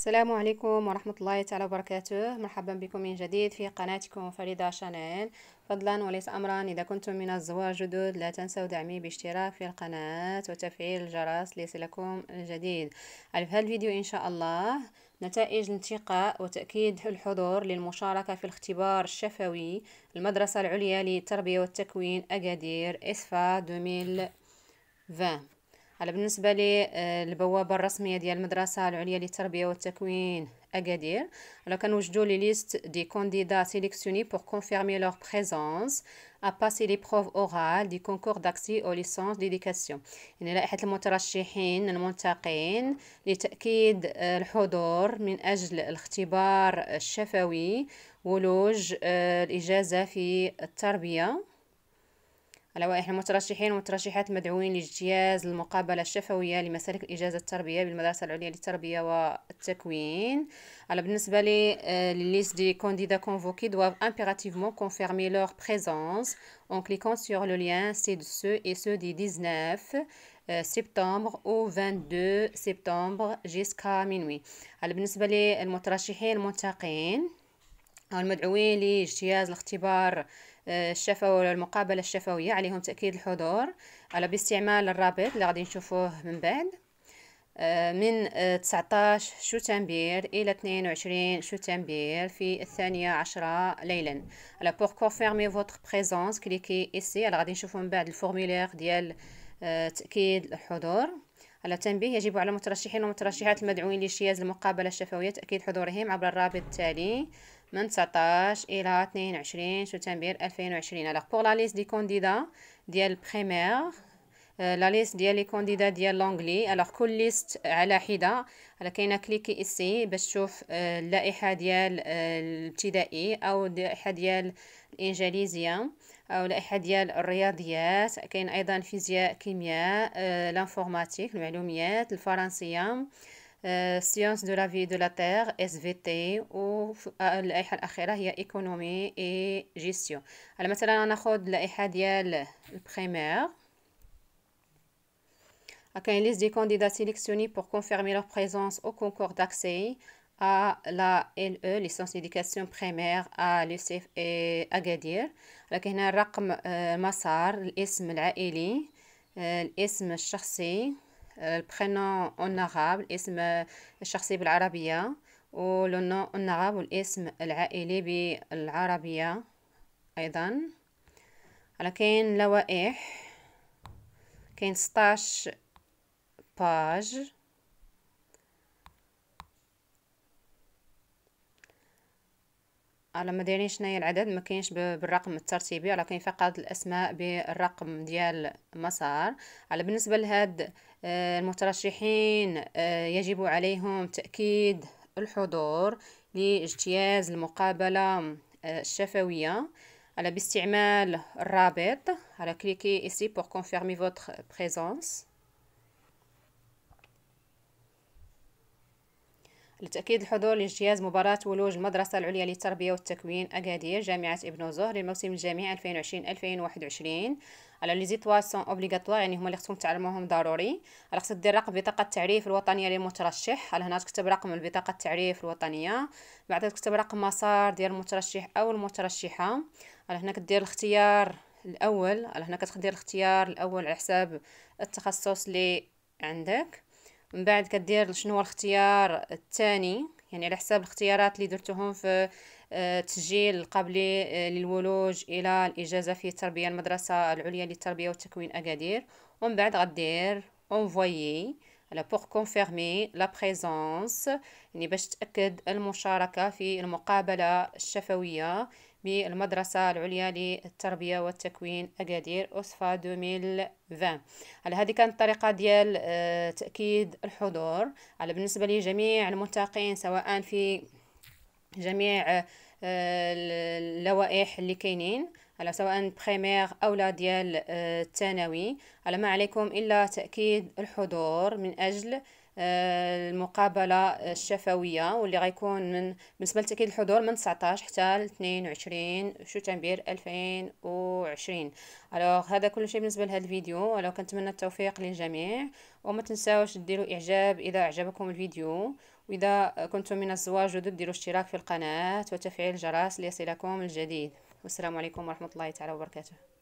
السلام عليكم ورحمة الله تعالى وبركاته مرحبا بكم من جديد في قناتكم فريدة شانيل فضلا وليس أمرا إذا كنتم من الزوار جدد لا تنسوا دعمي باشتراك في القناة وتفعيل الجرس ليصلكم الجديد في هذا الفيديو إن شاء الله نتائج الانتقاء وتأكيد الحضور للمشاركة في الاختبار الشفوي المدرسة العليا للتربية والتكوين أكادير إسفا 2020 هلا بالنسبة للبوابة البوابة الرسمية ديال المدرسة العليا للتربية والتكوين أكادير هلا كنوجدو لي ليست دي كونديدا سيليكسيوني بور كونفيرمي لور بريزونس أباسي لي بروف اورال دي كونكور داكسي او ليسونس ديديكاسيون يعني لائحة المترشحين المنتقين لتأكيد آه، الحضور من أجل الاختبار الشفوي ولوج آه، الإجازة في التربية على وائح المترشحين والمترشحات مدعوين لاجتياز المقابلة الشفوية لمسالك الإجازة التربية بالمدرسة العليا للتربية والتكوين على بالنسبة لي ليست دي كونديدا كونفوكي convoqués doivent impérativement confirmer بريزونس présence en cliquant sur le سي ci سو اي سو دي 19 سبتمبر و 22 سبتمبر جيسكا منوي على بالنسبة للمترشحين المنتقين المدعوين لاجتياز الاختبار آه، الشفوي المقابله الشفويه عليهم تاكيد الحضور على باستعمال الرابط اللي غادي نشوفوه من بعد آه، من 19 آه، شوتنبير الى 22 شو في الثانيه عشرة ليلا على بور كونفيرمي فوتر بريزونس كليكي ايسي على غادي نشوفوا من بعد الفورميلير ديال تاكيد الحضور على تنبيه يجب على المترشحين والمترشحات المدعوين لشياز المقابلة الشفوية تأكيد حضورهم عبر الرابط التالي من 19 الى 22 سبتمبر 2020 الوغ بور لا ليست دي كونديدا ديال بريمير لا ليست ديال لي كونديدا ديال لونغلي الوغ كل ليست على حده على كاينه كليكي ايسي باش تشوف اللائحه آه، ديال آه، الابتدائي او اللائحه ديال الانجليزيه او لائحه ديال الرياضيات كاين ايضا فيزياء كيمياء آه، لانفورماتيك المعلوميات الفرنسيه Euh, sciences de la vie et de la terre, SVT, ou l'échec de l'économie et de la gestion. Alors, par exemple, on prend l'échec du primaire. Il a une liste des candidats sélectionnés pour confirmer leur présence au concours d'accès à la L.E., licence d'éducation primaire, à l'U.C.F. Agadir. à Gadir. y a un nom de la famille, le nom البرينون اون اسم الاسم الشخصي بالعربية و لو نون اون اغاب العائلي بالعربية ايضا على كاين لوائح كاين ستاش باج على ما دايرينش هنايا العدد ما كاينش بالرقم الترتيبي على كاين فقط الاسماء بالرقم ديال المسار على بالنسبه لهاد آه، المترشحين آه، يجب عليهم تاكيد الحضور لاجتياز المقابله آه، الشفويه على باستعمال الرابط على كليكي ici pour confirmer votre présence لتأكيد الحضور لاجتياز مباراة ولوج المدرسة العليا للتربية والتكوين أكادير جامعة ابن زهر للموسم الجامعي 2020-2021 على لي سون اوبليغاتوار يعني هما اللي خصهم تعلموهم ضروري على خصك دير رقم بطاقة التعريف الوطنية للمترشح على هنا تكتب رقم البطاقة التعريف الوطنية بعدها تكتب رقم مسار ديال المترشح أو المترشحة على هنا كدير الاختيار الأول على هنا كتدير الاختيار الأول على حساب التخصص اللي عندك من بعد كدير شنو هو الاختيار الثاني يعني على حساب الاختيارات اللي درتهم في التسجيل آه، القبلي آه، للولوج الى الاجازه في التربيه المدرسه العليا للتربيه والتكوين اكادير ومن بعد غدير انفويي على بور كونفيرمي لا بريزونس يعني باش تاكد المشاركه في المقابله الشفويه بالمدرسة العليا للتربية والتكوين أكادير أسفا 2020 على هذه كانت الطريقة ديال آه، تأكيد الحضور على بالنسبة لجميع الملتقين سواء في جميع آه، اللوائح اللي كاينين على سواء بريمير او لا ديال آه، الثانوي على ما عليكم الا تاكيد الحضور من اجل المقابله الشفويه واللي غيكون من بالنسبه لتاكيد الحضور من 19 حتى ل 22 شتنبر 2020 الوغ هذا كل شيء بالنسبه لهذا الفيديو الوغ كنتمنى التوفيق للجميع وما تنساوش ديروا اعجاب اذا اعجبكم الفيديو واذا كنتم من الزواج جدد ديروا اشتراك في القناه وتفعيل الجرس ليصلكم الجديد والسلام عليكم ورحمه الله تعالى وبركاته